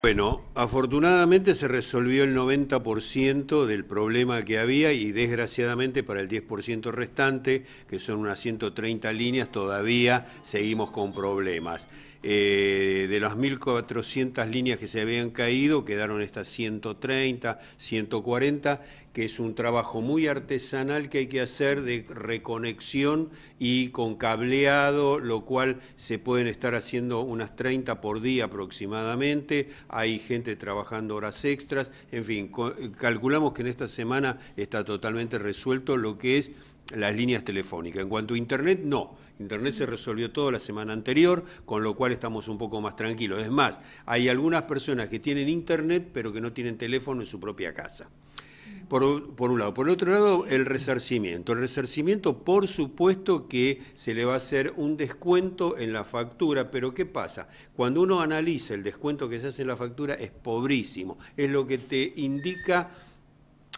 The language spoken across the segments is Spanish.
Bueno, afortunadamente se resolvió el 90% del problema que había y desgraciadamente para el 10% restante, que son unas 130 líneas, todavía seguimos con problemas. Eh, de las 1.400 líneas que se habían caído, quedaron estas 130, 140, que es un trabajo muy artesanal que hay que hacer de reconexión y con cableado, lo cual se pueden estar haciendo unas 30 por día aproximadamente. Hay gente trabajando horas extras. En fin, calculamos que en esta semana está totalmente resuelto lo que es las líneas telefónicas. En cuanto a Internet, no. Internet se resolvió todo la semana anterior, con lo cual estamos un poco más tranquilos. Es más, hay algunas personas que tienen Internet, pero que no tienen teléfono en su propia casa. Por, un lado. Por el otro lado, el resarcimiento. El resarcimiento, por supuesto que se le va a hacer un descuento en la factura, pero ¿qué pasa? Cuando uno analiza el descuento que se hace en la factura es pobrísimo. Es lo que te indica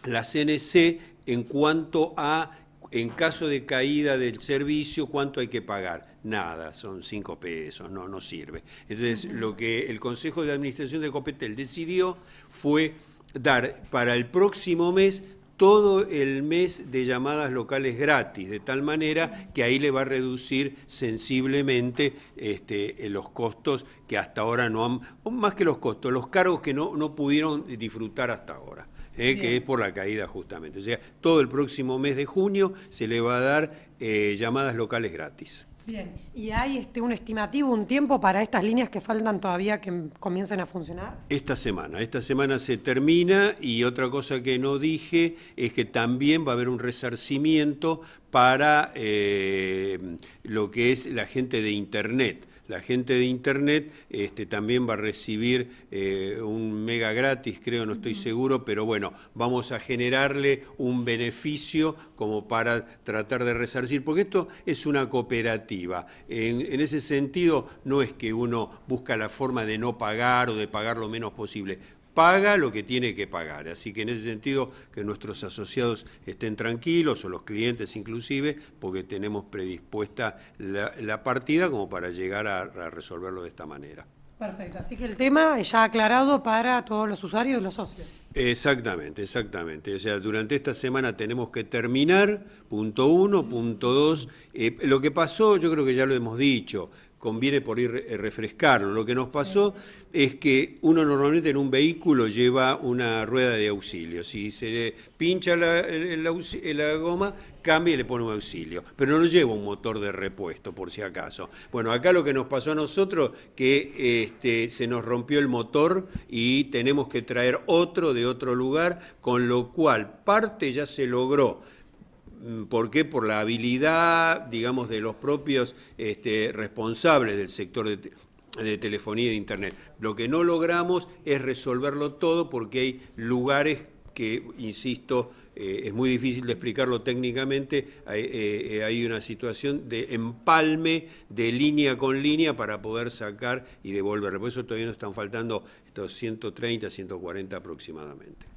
la CNC en cuanto a en caso de caída del servicio, ¿cuánto hay que pagar? Nada, son cinco pesos, no, no sirve. Entonces, lo que el Consejo de Administración de Copetel decidió fue dar para el próximo mes todo el mes de llamadas locales gratis, de tal manera que ahí le va a reducir sensiblemente este, eh, los costos que hasta ahora no han, más que los costos, los cargos que no, no pudieron disfrutar hasta ahora. ¿eh? que es por la caída justamente. O sea, todo el próximo mes de junio se le va a dar eh, llamadas locales gratis. Bien, ¿y hay este, un estimativo, un tiempo para estas líneas que faltan todavía que comiencen a funcionar? Esta semana, esta semana se termina y otra cosa que no dije es que también va a haber un resarcimiento para eh, lo que es la gente de Internet. La gente de Internet este, también va a recibir eh, un mega gratis, creo, no estoy seguro, pero bueno, vamos a generarle un beneficio como para tratar de resarcir, porque esto es una cooperativa. En, en ese sentido, no es que uno busca la forma de no pagar o de pagar lo menos posible paga lo que tiene que pagar. Así que en ese sentido, que nuestros asociados estén tranquilos, o los clientes inclusive, porque tenemos predispuesta la, partida como para llegar a, resolverlo de esta manera. Perfecto, así que el tema ya aclarado para todos los usuarios y los socios. Exactamente, exactamente. O sea, durante esta semana tenemos que terminar, punto uno, punto dos. Eh, lo que pasó, yo creo que ya lo hemos dicho, conviene por ir refrescarlo. Lo que nos pasó es que uno normalmente en un vehículo lleva una rueda de auxilio. Si se le pincha la, goma, cambia y le pone un auxilio. Pero no lleva un motor de repuesto, por si acaso. Bueno, acá lo que nos pasó a nosotros, que este, se nos rompió el motor y tenemos que traer otro de otro lugar, con lo cual parte ya se logró Mm, ¿Por qué? Por la habilidad, digamos, de los propios este, responsables del sector de, telefonía e Internet. Lo que no logramos es resolverlo todo porque hay lugares que, insisto, eh, es muy difícil de explicarlo técnicamente, eh, eh, hay, una situación de empalme de línea con línea para poder sacar y devolver. Por eso todavía nos están faltando estos 130, 140 aproximadamente.